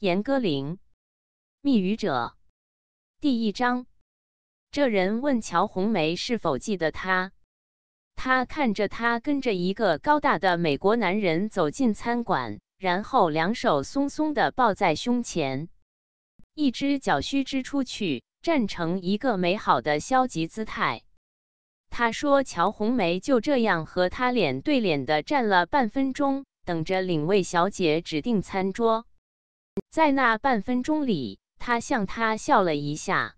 严歌苓，《密语者》第一章：这人问乔红梅是否记得他。他看着他跟着一个高大的美国男人走进餐馆，然后两手松松的抱在胸前，一只脚虚支出去，站成一个美好的消极姿态。他说：“乔红梅就这样和他脸对脸的站了半分钟，等着领位小姐指定餐桌。”在那半分钟里，他向她笑了一下。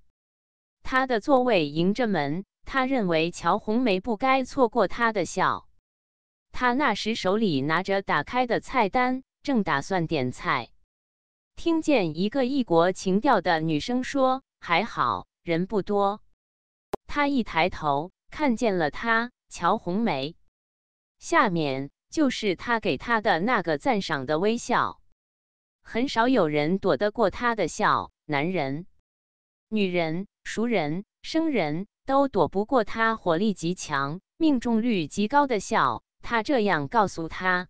他的座位迎着门，他认为乔红梅不该错过他的笑。他那时手里拿着打开的菜单，正打算点菜，听见一个异国情调的女生说：“还好，人不多。”他一抬头，看见了她，乔红梅。下面就是他给她的那个赞赏的微笑。很少有人躲得过他的笑，男人、女人、熟人、生人都躲不过他火力极强、命中率极高的笑。他这样告诉他。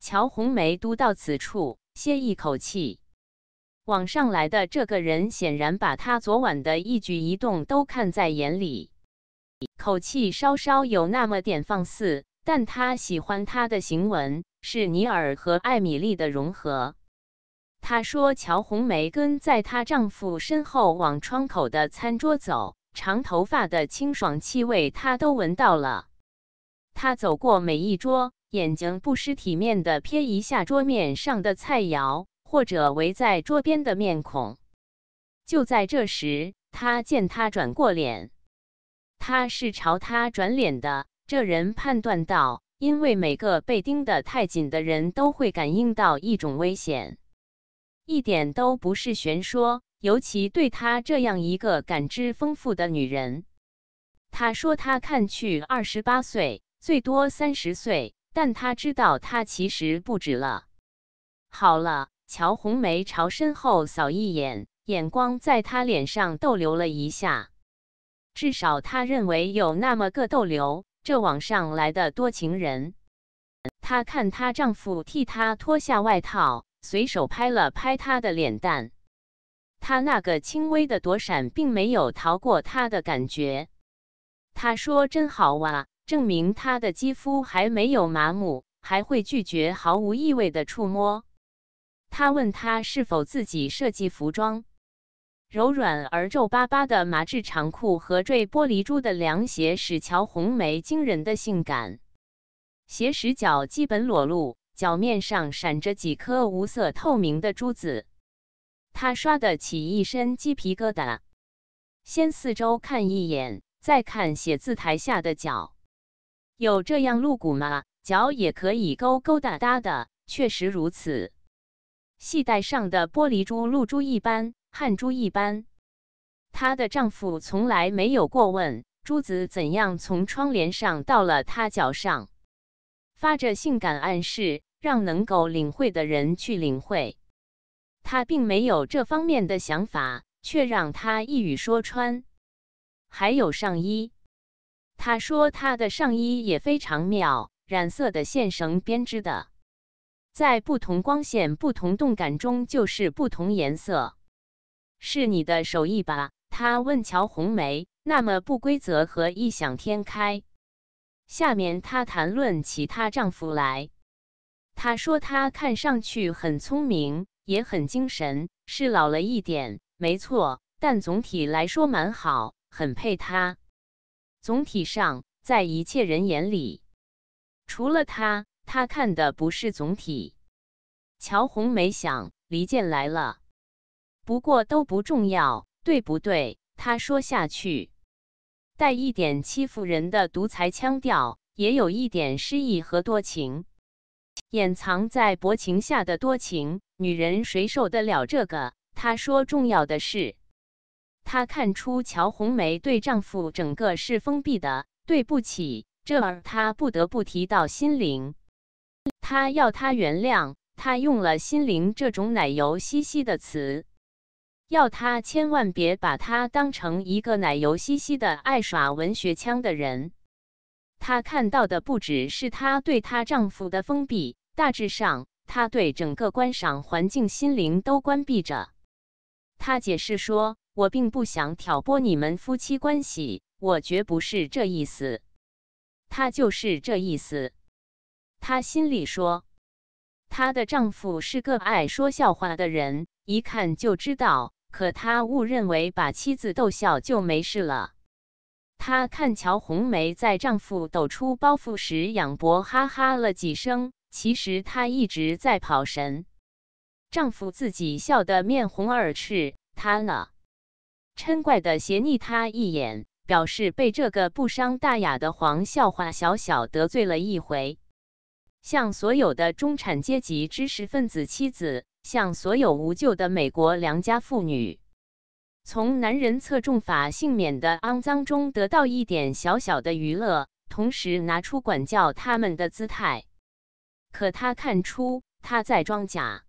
乔红梅读到此处，歇一口气。网上来的这个人显然把他昨晚的一举一动都看在眼里，口气稍稍有那么点放肆，但他喜欢他的行文，是尼尔和艾米丽的融合。她说：“乔红梅跟在她丈夫身后往窗口的餐桌走，长头发的清爽气味，她都闻到了。她走过每一桌，眼睛不失体面地瞥一下桌面上的菜肴，或者围在桌边的面孔。就在这时，他见她转过脸，他是朝她转脸的。这人判断到，因为每个被盯得太紧的人都会感应到一种危险。”一点都不是玄说，尤其对她这样一个感知丰富的女人，她说她看去二十八岁，最多三十岁，但她知道她其实不止了。好了，乔红梅朝身后扫一眼，眼光在她脸上逗留了一下，至少她认为有那么个逗留。这网上来的多情人，她看她丈夫替她脱下外套。随手拍了拍他的脸蛋，他那个轻微的躲闪并没有逃过他的感觉。他说：“真好哇，证明他的肌肤还没有麻木，还会拒绝毫无意味的触摸。”他问她是否自己设计服装。柔软而皱巴巴的麻质长裤和缀玻璃珠的凉鞋使乔红梅惊人的性感，鞋石脚基本裸露。脚面上闪着几颗无色透明的珠子，她刷得起一身鸡皮疙瘩。先四周看一眼，再看写字台下的脚，有这样露骨吗？脚也可以勾勾搭搭的，确实如此。系带上的玻璃珠，露珠一般，汗珠一般。她的丈夫从来没有过问珠子怎样从窗帘上到了她脚上。发着性感暗示，让能够领会的人去领会。他并没有这方面的想法，却让他一语说穿。还有上衣，他说他的上衣也非常妙，染色的线绳编织的，在不同光线、不同动感中就是不同颜色。是你的手艺吧？他问乔红梅。那么不规则和异想天开。下面她谈论起她丈夫来，她说她看上去很聪明，也很精神，是老了一点，没错，但总体来说蛮好，很配他。总体上，在一切人眼里，除了他，他看的不是总体。乔红梅想离间来了，不过都不重要，对不对？她说下去。带一点欺负人的独裁腔调，也有一点诗意和多情，掩藏在薄情下的多情。女人谁受得了这个？他说：“重要的是，他看出乔红梅对丈夫整个是封闭的。对不起，这儿他不得不提到心灵。他要她原谅，他用了‘心灵’这种奶油兮兮的词。”要他千万别把他当成一个奶油兮兮的爱耍文学腔的人。她看到的不只是她对她丈夫的封闭，大致上，她对整个观赏环境心灵都关闭着。她解释说：“我并不想挑拨你们夫妻关系，我绝不是这意思。”他就是这意思。他心里说：“她的丈夫是个爱说笑话的人，一看就知道。”可他误认为把妻子逗笑就没事了。他看乔红梅在丈夫抖出包袱时仰脖哈哈了几声，其实他一直在跑神。丈夫自己笑得面红耳赤，他呢，嗔怪的斜睨他一眼，表示被这个不伤大雅的黄笑话小小得罪了一回，像所有的中产阶级知识分子妻子。向所有无救的美国良家妇女，从男人侧重法幸免的肮脏中得到一点小小的娱乐，同时拿出管教他们的姿态。可他看出他在装假。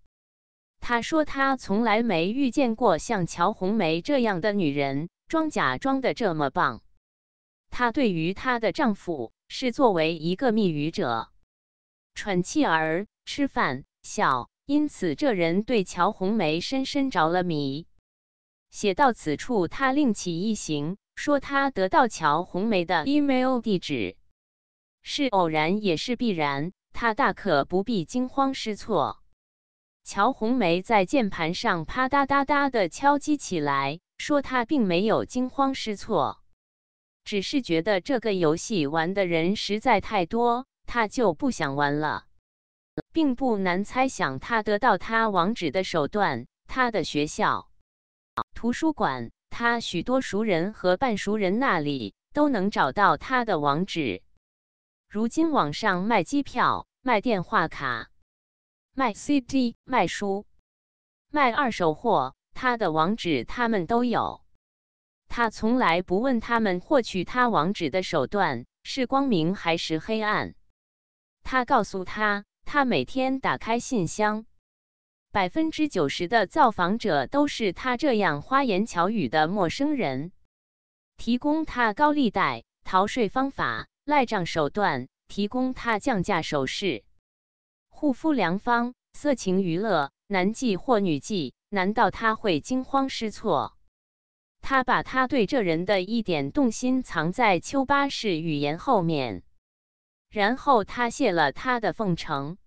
他说他从来没遇见过像乔红梅这样的女人，装假装的这么棒。她对于她的丈夫是作为一个密语者，喘气儿、吃饭、笑。因此，这人对乔红梅深深着了迷。写到此处，他另起一行，说他得到乔红梅的 email 地址是偶然也是必然，他大可不必惊慌失措。乔红梅在键盘上啪嗒嗒嗒的敲击起来，说她并没有惊慌失措，只是觉得这个游戏玩的人实在太多，她就不想玩了。并不难猜想，他得到他网址的手段，他的学校、图书馆、他许多熟人和半熟人那里都能找到他的网址。如今网上卖机票、卖电话卡、卖 CD、卖书、卖二手货，他的网址他们都有。他从来不问他们获取他网址的手段是光明还是黑暗。他告诉他。他每天打开信箱，百分之九十的造访者都是他这样花言巧语的陌生人，提供他高利贷、逃税方法、赖账手段，提供他降价手势、护肤良方、色情娱乐、男妓或女妓。难道他会惊慌失措？他把他对这人的一点动心藏在丘巴式语言后面。然后他谢了他的奉承，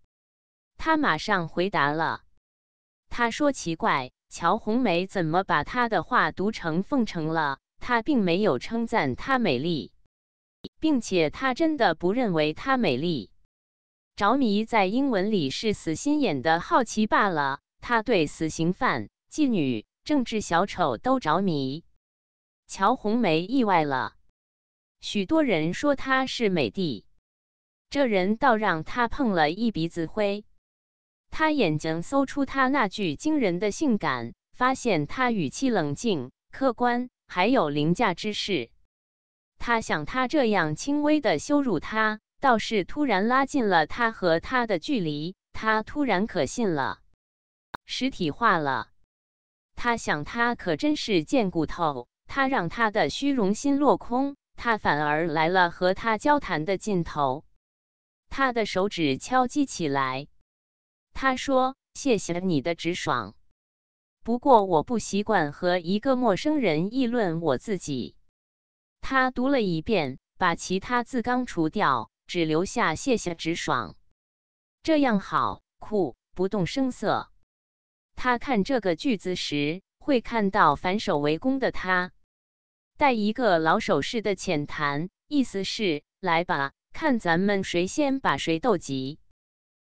他马上回答了，他说：“奇怪，乔红梅怎么把他的话读成奉承了？他并没有称赞她美丽，并且他真的不认为她美丽。着迷在英文里是死心眼的好奇罢了。他对死刑犯、妓女、政治小丑都着迷。”乔红梅意外了，许多人说她是美帝。这人倒让他碰了一鼻子灰。他眼睛搜出他那句惊人的性感，发现他语气冷静、客观，还有凌驾之势。他想，他这样轻微的羞辱他，倒是突然拉近了他和他的距离。他突然可信了，实体化了。他想，他可真是贱骨头。他让他的虚荣心落空，他反而来了和他交谈的劲头。他的手指敲击起来。他说：“谢谢你的直爽，不过我不习惯和一个陌生人议论我自己。”他读了一遍，把其他字刚除掉，只留下“谢谢直爽”，这样好酷，不动声色。他看这个句子时，会看到反手围攻的他，带一个老手式的浅谈，意思是“来吧”。看咱们谁先把谁逗急！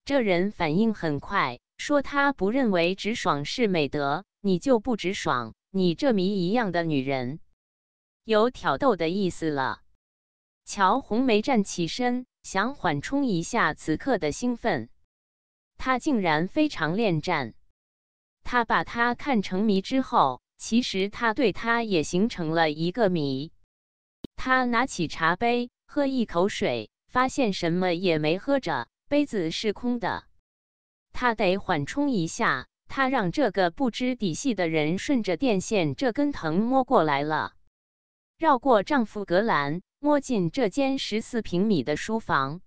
这人反应很快，说他不认为直爽是美德，你就不直爽，你这谜一样的女人，有挑逗的意思了。乔红梅站起身，想缓冲一下此刻的兴奋。她竟然非常恋战。他把他看成谜之后，其实他对他也形成了一个谜。他拿起茶杯。喝一口水，发现什么也没喝着，杯子是空的。他得缓冲一下。他让这个不知底细的人顺着电线这根藤摸过来了，绕过丈夫格兰，摸进这间十四平米的书房。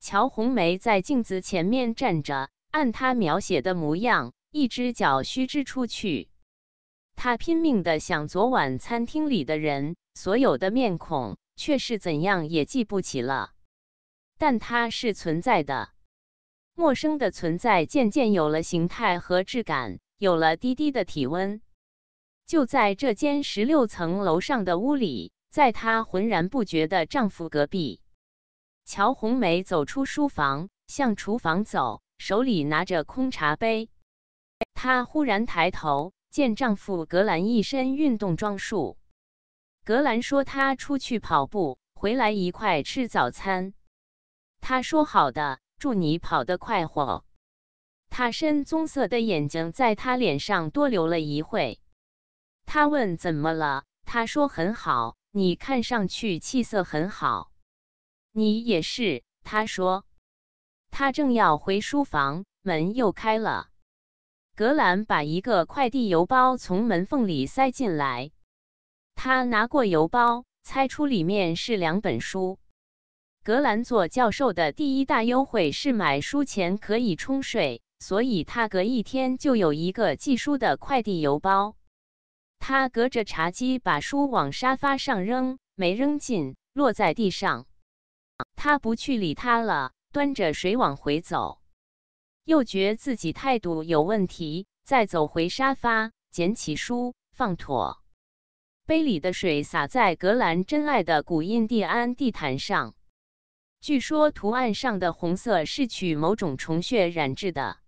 乔红梅在镜子前面站着，按他描写的模样，一只脚虚支出去。她拼命地想昨晚餐厅里的人，所有的面孔。却是怎样也记不起了，但它是存在的，陌生的存在渐渐有了形态和质感，有了低低的体温。就在这间十六层楼上的屋里，在她浑然不觉的丈夫隔壁，乔红梅走出书房，向厨房走，手里拿着空茶杯。她忽然抬头，见丈夫格兰一身运动装束。格兰说：“他出去跑步，回来一块吃早餐。”他说：“好的，祝你跑得快活。”他深棕色的眼睛在他脸上多留了一会。他问：“怎么了？”他说：“很好，你看上去气色很好。”你也是，他说。他正要回书房，门又开了。格兰把一个快递邮包从门缝里塞进来。他拿过邮包，猜出里面是两本书。格兰佐教授的第一大优惠是买书前可以冲税，所以他隔一天就有一个寄书的快递邮包。他隔着茶几把书往沙发上扔，没扔进，落在地上。他不去理他了，端着水往回走，又觉自己态度有问题，再走回沙发，捡起书放妥。杯里的水洒在格兰真爱的古印第安地毯上，据说图案上的红色是取某种虫血染制的。